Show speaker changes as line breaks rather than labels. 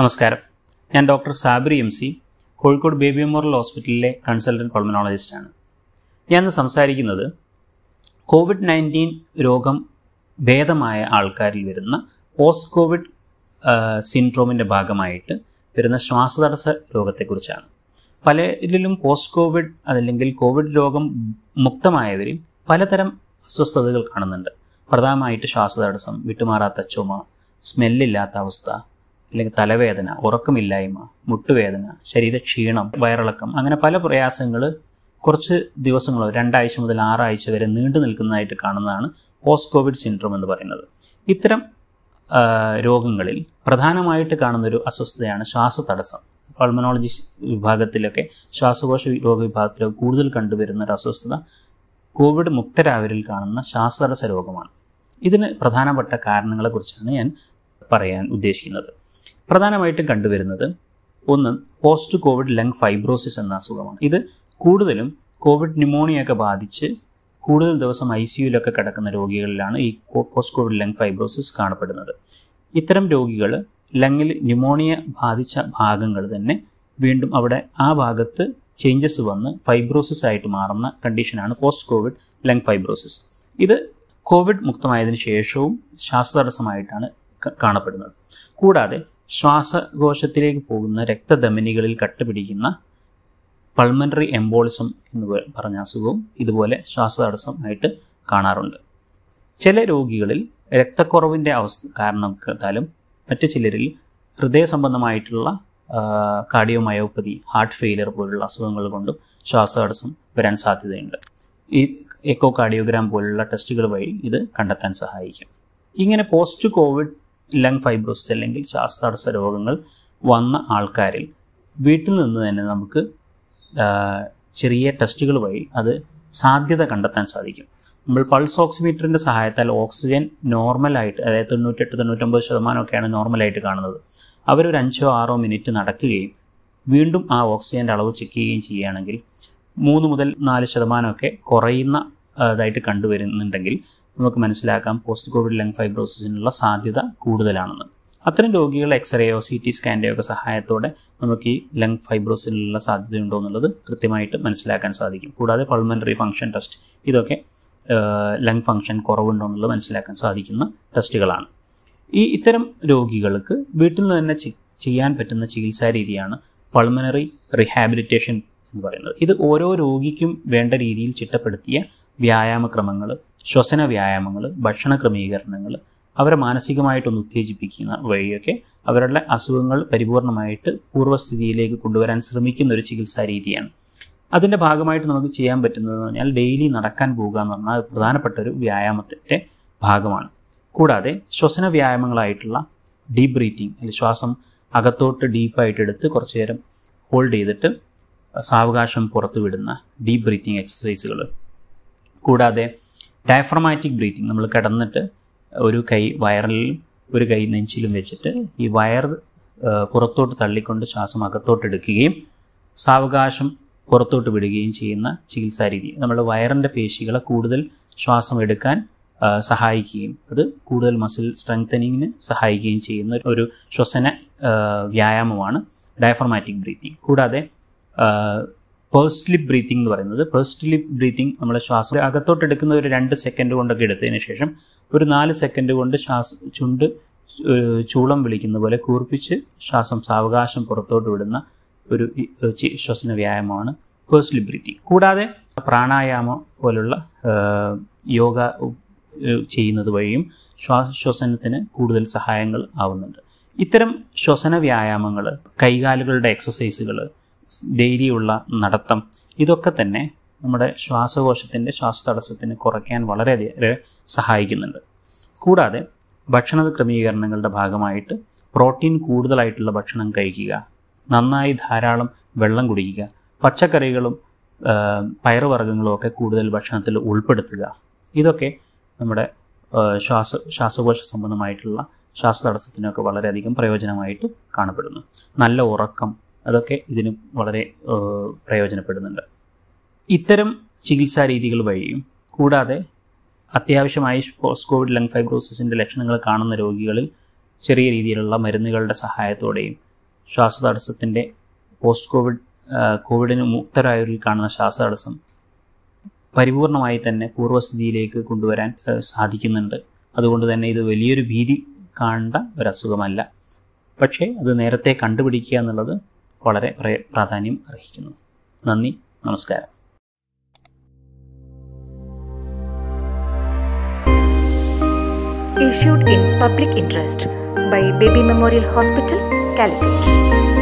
നമസ്കാരം ഞാൻ doctor Sabri M C Kozhikode Baby Memorial ഹോസ്പിറ്റലിലെ കൺസൾട്ടൻറ്റ് പൾമനോളജിസ്റ്റാണ് ഞാൻ ഇന്ന് സംസാരിക്കുന്നത് കോവിഡ് നയൻറ്റീൻ രോഗം ഭേദമായ ആൾക്കാരിൽ വരുന്ന പോസ്റ്റ് കോവിഡ് സിൻഡ്രോമിൻ്റെ ഭാഗമായിട്ട് വരുന്ന ശ്വാസതടസ്സ രോഗത്തെക്കുറിച്ചാണ് പലരിലും പോസ്റ്റ് കോവിഡ് അതല്ലെങ്കിൽ കോവിഡ് രോഗം മുക്തമായവരിൽ പലതരം അസ്വസ്ഥതകൾ കാണുന്നുണ്ട് പ്രധാനമായിട്ട് ശ്വാസതടസ്സം വിട്ടുമാറാത്ത ചുമ സ്മെല്ലില്ലാത്ത അവസ്ഥ അല്ലെങ്കിൽ തലവേദന ഉറക്കമില്ലായ്മ മുട്ടുവേദന ശരീരക്ഷീണം വയറിളക്കം അങ്ങനെ പല പ്രയാസങ്ങൾ കുറച്ച് ദിവസങ്ങളോ രണ്ടാഴ്ച മുതൽ ആറാഴ്ച വരെ നീണ്ടു നിൽക്കുന്നതായിട്ട് കാണുന്നതാണ് പോസ്റ്റ് കോവിഡ് സിൻഡ്രോം എന്ന് പറയുന്നത് ഇത്തരം രോഗങ്ങളിൽ പ്രധാനമായിട്ട് കാണുന്നൊരു അസ്വസ്ഥതയാണ് ശ്വാസതടസ്സം പൾമനോളജി വിഭാഗത്തിലൊക്കെ ശ്വാസകോശ രോഗ വിഭാഗത്തിലൊക്കെ കൂടുതൽ കണ്ടുവരുന്ന ഒരു അസ്വസ്ഥത കോവിഡ് മുക്തരാവരിൽ കാണുന്ന ശ്വാസതടസ്സ രോഗമാണ് ഇതിന് പ്രധാനപ്പെട്ട കാരണങ്ങളെക്കുറിച്ചാണ് ഞാൻ പറയാൻ ഉദ്ദേശിക്കുന്നത് പ്രധാനമായിട്ടും കണ്ടുവരുന്നത് ഒന്ന് പോസ്റ്റ് കോവിഡ് ലങ് ഫൈബ്രോസിസ് എന്ന അസുഖമാണ് ഇത് കൂടുതലും കോവിഡ് ന്യൂമോണിയൊക്കെ ബാധിച്ച് കൂടുതൽ ദിവസം ഐ സിയുലൊക്കെ കിടക്കുന്ന രോഗികളിലാണ് ഈ പോസ്റ്റ് കോവിഡ് ലങ് ഫൈബ്രോസിസ് കാണപ്പെടുന്നത് ഇത്തരം രോഗികൾ ലങ്ങിൽ ന്യൂമോണിയ ബാധിച്ച ഭാഗങ്ങൾ തന്നെ വീണ്ടും അവിടെ ആ ഭാഗത്ത് ചേഞ്ചസ് വന്ന് ഫൈബ്രോസിസ് ആയിട്ട് മാറുന്ന കണ്ടീഷനാണ് പോസ്റ്റ് കോവിഡ് ലങ് ഫൈബ്രോസിസ് ഇത് കോവിഡ് മുക്തമായതിനു ശേഷവും ശ്വാസതടസ്സമായിട്ടാണ് കാണപ്പെടുന്നത് കൂടാതെ ശ്വാസകോശത്തിലേക്ക് പോകുന്ന രക്തധമനികളിൽ കട്ടുപിടിക്കുന്ന പൾമനറി എംബോളിസം എന്ന് പറഞ്ഞ അസുഖവും ഇതുപോലെ ശ്വാസതടസ്സം ആയിട്ട് കാണാറുണ്ട് ചില രോഗികളിൽ രക്തക്കുറവിൻ്റെ അവസ്ഥ കാരണത്താലും മറ്റു ചിലരിൽ ഹൃദയ സംബന്ധമായിട്ടുള്ള കാർഡിയോമയോപ്പതി ഹാർട്ട് ഫെയിലിയർ പോലുള്ള അസുഖങ്ങൾ കൊണ്ടും ശ്വാസതടസ്സം വരാൻ സാധ്യതയുണ്ട് ഈ എക്കോ കാർഡിയോഗ്രാം പോലുള്ള ടെസ്റ്റുകൾ വഴി ഇത് കണ്ടെത്താൻ സഹായിക്കും ഇങ്ങനെ പോസ്റ്റ് കോവിഡ് ലങ് ഫൈബ്രോസിസ് അല്ലെങ്കിൽ ശ്വാസതടസ്സ രോഗങ്ങൾ വന്ന ആൾക്കാരിൽ വീട്ടിൽ നിന്ന് തന്നെ നമുക്ക് ചെറിയ ടെസ്റ്റുകൾ വഴി അത് സാധ്യത കണ്ടെത്താൻ സാധിക്കും നമ്മൾ പൾസ് ഓക്സിമീറ്ററിൻ്റെ സഹായത്താൽ ഓക്സിജൻ നോർമലായിട്ട് അതായത് തൊണ്ണൂറ്റെട്ട് തൊണ്ണൂറ്റൊമ്പത് ശതമാനമൊക്കെയാണ് നോർമലായിട്ട് കാണുന്നത് അവരൊരു അഞ്ചോ ആറോ മിനിറ്റ് നടക്കുകയും വീണ്ടും ആ ഓക്സിജൻ്റെ അളവ് ചെക്ക് ചെയ്യുകയും ചെയ്യുകയാണെങ്കിൽ മൂന്ന് മുതൽ നാല് ശതമാനമൊക്കെ കുറയുന്ന ഇതായിട്ട് കണ്ടുവരുന്നുണ്ടെങ്കിൽ നമുക്ക് മനസ്സിലാക്കാം പോസ്റ്റ് കോവിഡ് ലങ് ഫൈബ്രോസിസിനുള്ള സാധ്യത കൂടുതലാണെന്ന് അത്തരം രോഗികൾ എക്സ്റേയോ സി ടി സ്കാൻ്റെയോ ഒക്കെ സഹായത്തോടെ നമുക്ക് ഈ ലങ് ഫൈബ്രോസിനുള്ള സാധ്യതയുണ്ടോ എന്നുള്ളത് കൃത്യമായിട്ട് മനസ്സിലാക്കാൻ സാധിക്കും കൂടാതെ പൾമനറി ഫംഗ്ഷൻ ടെസ്റ്റ് ഇതൊക്കെ ലങ് ഫംഗ്ഷൻ കുറവുണ്ടോ എന്നുള്ളത് മനസ്സിലാക്കാൻ സാധിക്കുന്ന ടെസ്റ്റുകളാണ് ഈ ഇത്തരം രോഗികൾക്ക് വീട്ടിൽ നിന്ന് തന്നെ ചെയ്യാൻ പറ്റുന്ന ചികിത്സാ രീതിയാണ് പൾമനറി റിഹാബിലിറ്റേഷൻ എന്ന് പറയുന്നത് ഇത് ഓരോ രോഗിക്കും വേണ്ട രീതിയിൽ ചിട്ടപ്പെടുത്തിയ ക്രമങ്ങൾ ശ്വസന വ്യായാമങ്ങൾ ഭക്ഷണ ക്രമീകരണങ്ങൾ അവരെ മാനസികമായിട്ടൊന്ന് ഉത്തേജിപ്പിക്കുന്ന വഴിയൊക്കെ അവരുടെ അസുഖങ്ങൾ പരിപൂർണമായിട്ട് പൂർവ്വസ്ഥിതിയിലേക്ക് കൊണ്ടുവരാൻ ശ്രമിക്കുന്ന ഒരു ചികിത്സാ രീതിയാണ് അതിൻ്റെ ഭാഗമായിട്ട് നമുക്ക് ചെയ്യാൻ പറ്റുന്നതെന്ന് പറഞ്ഞാൽ ഡെയിലി നടക്കാൻ പോകുക എന്ന് പറഞ്ഞാൽ പ്രധാനപ്പെട്ട ഒരു വ്യായാമത്തിൻ്റെ ഭാഗമാണ് കൂടാതെ ശ്വസന വ്യായാമങ്ങളായിട്ടുള്ള ഡീപ്പ് ബ്രീത്തിങ് അല്ലെങ്കിൽ ശ്വാസം അകത്തോട്ട് ഡീപ്പായിട്ട് എടുത്ത് കുറച്ച് നേരം ഹോൾഡ് ചെയ്തിട്ട് സാവകാശം പുറത്തുവിടുന്ന ഡീപ്പ് ബ്രീത്തിങ് എക്സസൈസുകൾ കൂടാതെ ഡയഫ്രമാറ്റിക് ബ്രീത്തിങ് നമ്മൾ കിടന്നിട്ട് ഒരു കൈ വയറിലും ഒരു കൈ നെഞ്ചിലും വെച്ചിട്ട് ഈ വയർ പുറത്തോട്ട് തള്ളിക്കൊണ്ട് ശ്വാസം അകത്തോട്ട് എടുക്കുകയും സാവകാശം പുറത്തോട്ട് വിടുകയും ചെയ്യുന്ന ചികിത്സാ രീതി നമ്മൾ വയറിൻ്റെ പേശികളെ കൂടുതൽ ശ്വാസം എടുക്കാൻ സഹായിക്കുകയും അത് കൂടുതൽ മസിൽ സ്ട്രെങ്തനിങ്ങിന് സഹായിക്കുകയും ചെയ്യുന്ന ഒരു ശ്വസന വ്യായാമമാണ് ഡയഫർമാറ്റിക് ബ്രീത്തിങ് കൂടാതെ പേഴ്സ്ലിപ്പ് ബ്രീത്തിങ് എന്ന് പറയുന്നത് പേഴ്സ്ലിപ്പ് ബ്രീത്തിങ് നമ്മളെ ശ്വാസം അകത്തോട്ട് എടുക്കുന്ന ഒരു രണ്ട് സെക്കൻഡ് കൊണ്ടൊക്കെ എടുത്തതിന് ശേഷം ഒരു നാല് സെക്കൻഡ് കൊണ്ട് ശ്വാസ ചുണ്ട് ചൂളം വിളിക്കുന്ന പോലെ കൂർപ്പിച്ച് ശ്വാസം സാവകാശം പുറത്തോട്ട് വിടുന്ന ഒരു ശ്വസന വ്യായാമമാണ് പേഴ്സ്ലി ബ്രീത്തിങ് കൂടാതെ പ്രാണായാമം പോലുള്ള യോഗ ചെയ്യുന്നത് വഴിയും ശ്വസനത്തിന് കൂടുതൽ സഹായങ്ങൾ ആവുന്നുണ്ട് ഇത്തരം ശ്വസന വ്യായാമങ്ങൾ കൈകാലുകളുടെ എക്സസൈസുകൾ ധൈര്യമുള്ള നടത്തം ഇതൊക്കെ തന്നെ നമ്മുടെ ശ്വാസകോശത്തിൻ്റെ ശ്വാസതടസ്സത്തിന് കുറയ്ക്കാൻ വളരെയധികം സഹായിക്കുന്നുണ്ട് കൂടാതെ ഭക്ഷണ ക്രമീകരണങ്ങളുടെ ഭാഗമായിട്ട് പ്രോട്ടീൻ കൂടുതലായിട്ടുള്ള ഭക്ഷണം കഴിക്കുക നന്നായി ധാരാളം വെള്ളം കുടിക്കുക പച്ചക്കറികളും പയറുവർഗ്ഗങ്ങളും ഒക്കെ കൂടുതൽ ഭക്ഷണത്തിൽ ഉൾപ്പെടുത്തുക ഇതൊക്കെ നമ്മുടെ ശ്വാസ ശ്വാസകോശ സംബന്ധമായിട്ടുള്ള ശ്വാസതടസ്സത്തിനൊക്കെ വളരെയധികം പ്രയോജനമായിട്ട് കാണപ്പെടുന്നു നല്ല ഉറക്കം അതൊക്കെ ഇതിന് വളരെ പ്രയോജനപ്പെടുന്നുണ്ട് ഇത്തരം ചികിത്സാ രീതികൾ വഴിയും കൂടാതെ അത്യാവശ്യമായി പോസ്റ്റ് കോവിഡ് ലങ് ഫൈബ്രോസിസിൻ്റെ ലക്ഷണങ്ങൾ കാണുന്ന രോഗികളിൽ ചെറിയ രീതിയിലുള്ള മരുന്നുകളുടെ സഹായത്തോടെയും ശ്വാസതടസ്സത്തിൻ്റെ പോസ്റ്റ് കോവിഡ് കോവിഡിന് മുക്തരായവരിൽ കാണുന്ന ശ്വാസതടസ്സം പരിപൂർണമായി തന്നെ പൂർവ്വസ്ഥിതിയിലേക്ക് കൊണ്ടുവരാൻ സാധിക്കുന്നുണ്ട് അതുകൊണ്ട് തന്നെ ഇത് വലിയൊരു ഭീതി കാണേണ്ട ഒരസുഖമല്ല പക്ഷേ അത് നേരത്തെ കണ്ടുപിടിക്കുക എന്നുള്ളത് വളരെ പ്രാധാന്യം അർഹിക്കുന്നു നന്ദി നമസ്കാരം in public interest by Baby Memorial Hospital Calicut